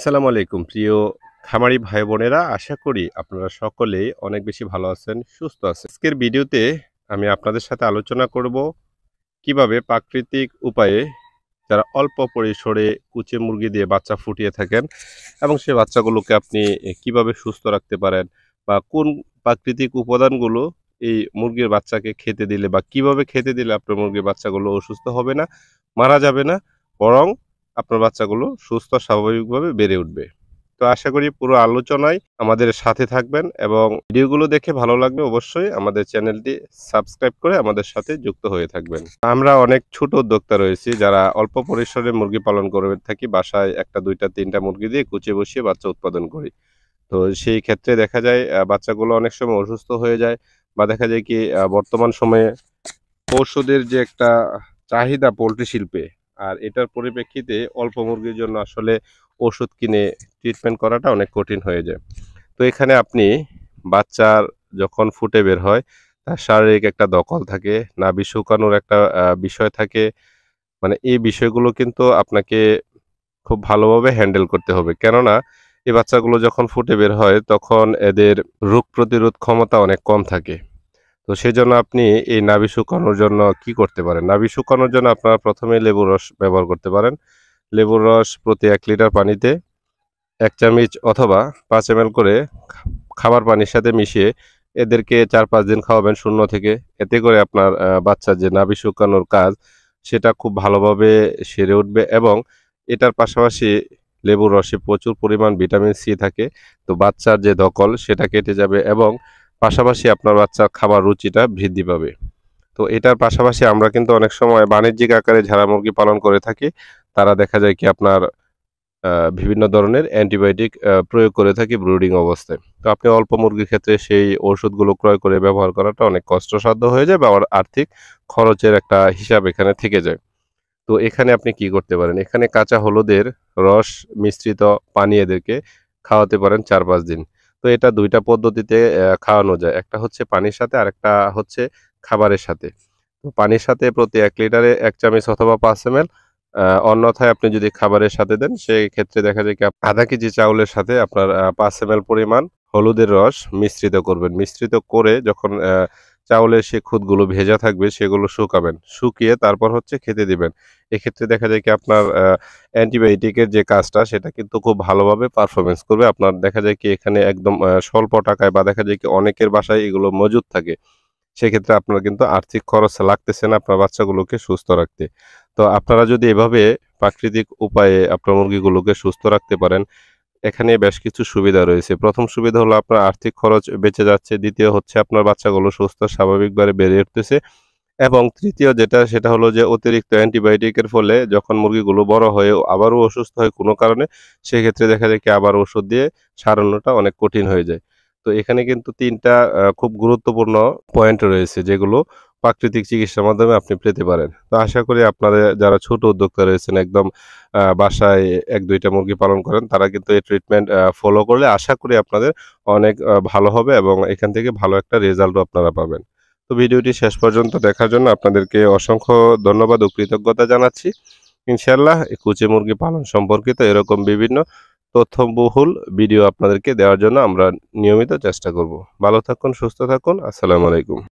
আসসালামু আলাইকুম প্রিয় খামারি ভাই বোনেরা আশা করি আপনারা সকলেই অনেক বেশি ভালো আছেন সুস্থ আছেন আজকের ভিডিওতে আমি আপনাদের সাথে আলোচনা করব কিভাবে প্রাকৃতিক উপায়ে যারা অল্প পরিসরে কুচে মুরগি দিয়ে বাচ্চা ফুটিয়ে থাকেন এবং সে বাচ্চাগুলোকে আপনি কিভাবে সুস্থ রাখতে পারেন বা কোন প্রাকৃতিক উপাদানগুলো এই মুরগির বাচ্চাকে খেতে দিলে বা কিভাবে খেতে দিলে আপনার মুরগির বাচ্চাগুলো অসুস্থ হবে না মারা যাবে না বরং আপনার বাচ্চাগুলো সুস্থ স্বাভাবিকভাবে বেড়ে উঠবে তো আশা করি পুরো আলোচনায় আমাদের সাথে থাকবেন এবং ভিডিওগুলো দেখে ভালো লাগবে অবশ্যই আমাদের চ্যানেলটি সাবস্ক্রাইব করে আমাদের সাথে যুক্ত হয়ে থাকবেন আমরা অনেক ছোট উদ্যোক্তা রয়েছি যারা অল্প পরিসরে মুরগি পালন করে থাকি বাসায় একটা দুইটা তিনটা মুরগি দিয়ে কুচে বসিয়ে বাচ্চা উৎপাদন করি তো সেই ক্ষেত্রে দেখা যায় বাচ্চাগুলো অনেক সময় অসুস্থ হয়ে যায় বা দেখা যায় কি বর্তমান সময়ে ঔষধের যে একটা চাহিদা পোলট্রি শিল্পে আর এটার পরিপ্রেক্ষিতে অল্প মুরগির জন্য আসলে ওষুধ কিনে ট্রিটমেন্ট করাটা অনেক কঠিন হয়ে যায় তো এখানে আপনি বাচ্চার যখন ফুটে বের হয় তার শারীরিক একটা দখল থাকে নাভি শুকানোর একটা বিষয় থাকে মানে এই বিষয়গুলো কিন্তু আপনাকে খুব ভালোভাবে হ্যান্ডেল করতে হবে কেননা এই বাচ্চাগুলো যখন ফুটে বের হয় তখন এদের রোগ প্রতিরোধ ক্ষমতা অনেক কম থাকে তো সেজন্য আপনি এই নাভি শুকানোর জন্য কি করতে পারেন নাভি শুকানোর জন্য আপনারা প্রথমে লেবুর রস ব্যবহার করতে পারেন লেবুর রস প্রতি এক লিটার পানিতে এক চামচ অথবা পাঁচ এম করে খাবার পানির সাথে মিশিয়ে এদেরকে চার পাঁচ দিন খাওয়াবেন শূন্য থেকে এতে করে আপনার বাচ্চার যে নাভি শুকানোর কাজ সেটা খুব ভালোভাবে সেরে উঠবে এবং এটার পাশাপাশি লেবুর রসে প্রচুর পরিমাণ ভিটামিন সি থাকে তো বাচ্চার যে ধকল সেটা কেটে যাবে এবং পাশাপাশি আপনার বাচ্চার খাবার রুচিটা বৃদ্ধি পাবে তো এটার পাশাপাশি আমরা কিন্তু অনেক সময় বাণিজ্যিক আকারে ঝাড়া মুরগি পালন করে থাকি তারা দেখা যায় কি আপনার বিভিন্ন ধরনের অ্যান্টিবায়োটিক প্রয়োগ করে থাকি ব্রুডিং অবস্থায় তো আপনি অল্প মুরগির ক্ষেত্রে সেই ওষুধগুলো ক্রয় করে ব্যবহার করাটা অনেক কষ্টসাধ্য হয়ে যায় বা আর্থিক খরচের একটা হিসাব এখানে থেকে যায় তো এখানে আপনি কি করতে পারেন এখানে কাঁচা হলুদের রস মিশ্রিত পানি এদেরকে খাওয়াতে পারেন চার পাঁচ দিন তো এটা দুইটা পদ্ধতিতে খাওয়ানো যায় একটা হচ্ছে পানির সাথে আর একটা হচ্ছে খাবারের সাথে তো পানির সাথে প্রতি এক লিটারে এক চামচ অথবা পাঁচ এম অন্যথায় আপনি যদি খাবারের সাথে দেন সেই ক্ষেত্রে দেখা যায় কি আধা কেজি চাউলের সাথে আপনার পাঁচ এম পরিমাণ হলুদের রস মিশ্রিত করবেন মিশ্রিত করে যখন চাউলের সে খুদগুলো ভেজা থাকবে সেগুলো শুকাবেন শুকিয়ে তারপর হচ্ছে খেতে দিবেন এক্ষেত্রে দেখা যায় কি আপনার অ্যান্টিবায়োটিকের যে কাজটা সেটা কিন্তু খুব ভালোভাবে পারফরমেন্স করবে আপনার দেখা যায় কি এখানে একদম স্বল্প টাকায় বা দেখা যায় কি অনেকের বাসায় এগুলো মজুদ থাকে সেক্ষেত্রে আপনার কিন্তু আর্থিক খরচ লাগতেছে না আপনার বাচ্চাগুলোকে সুস্থ রাখতে তো আপনারা যদি এভাবে প্রাকৃতিক উপায়ে আপনার মুরগিগুলোকে সুস্থ রাখতে পারেন এখানে বেশ কিছু সুবিধা রয়েছে প্রথম সুবিধা হলো আপনার আর্থিক খরচ বেঁচে যাচ্ছে দ্বিতীয় হচ্ছে আপনার বাচ্চাগুলো সুস্থ স্বাভাবিকভাবে বেড়ে উঠতেছে এবং তৃতীয় যেটা সেটা হলো যে অতিরিক্ত অ্যান্টিবায়োটিকের ফলে যখন মুরগিগুলো বড় হয়ে আবারও অসুস্থ হয় কোনো কারণে সেক্ষেত্রে দেখা যায় কি আবার ওষুধ দিয়ে সারানোটা অনেক কঠিন হয়ে যায় তো এখানে কিন্তু তিনটা খুব গুরুত্বপূর্ণ পয়েন্ট রয়েছে যেগুলো প্রাকৃতিক চিকিৎসার মাধ্যমে আপনি পেতে পারেন তো আশা করি আপনারা যারা ছোট উদ্যোক্তা রয়েছেন একদম বাসায় এক দুইটা মুরগি পালন করেন তারা কিন্তু এই ট্রিটমেন্ট ফলো করলে আশা করি আপনাদের অনেক ভালো হবে এবং এখান থেকে ভালো একটা রেজাল্টও আপনারা পাবেন তো ভিডিওটি শেষ পর্যন্ত দেখার জন্য আপনাদেরকে অসংখ্য ধন্যবাদ ও কৃতজ্ঞতা জানাচ্ছি ইনশাল্লাহ কুচি মুরগি পালন সম্পর্কিত এরকম বিভিন্ন বহুল ভিডিও আপনাদেরকে দেওয়ার জন্য আমরা নিয়মিত চেষ্টা করব ভালো থাকুন সুস্থ থাকুন আসসালামু আলাইকুম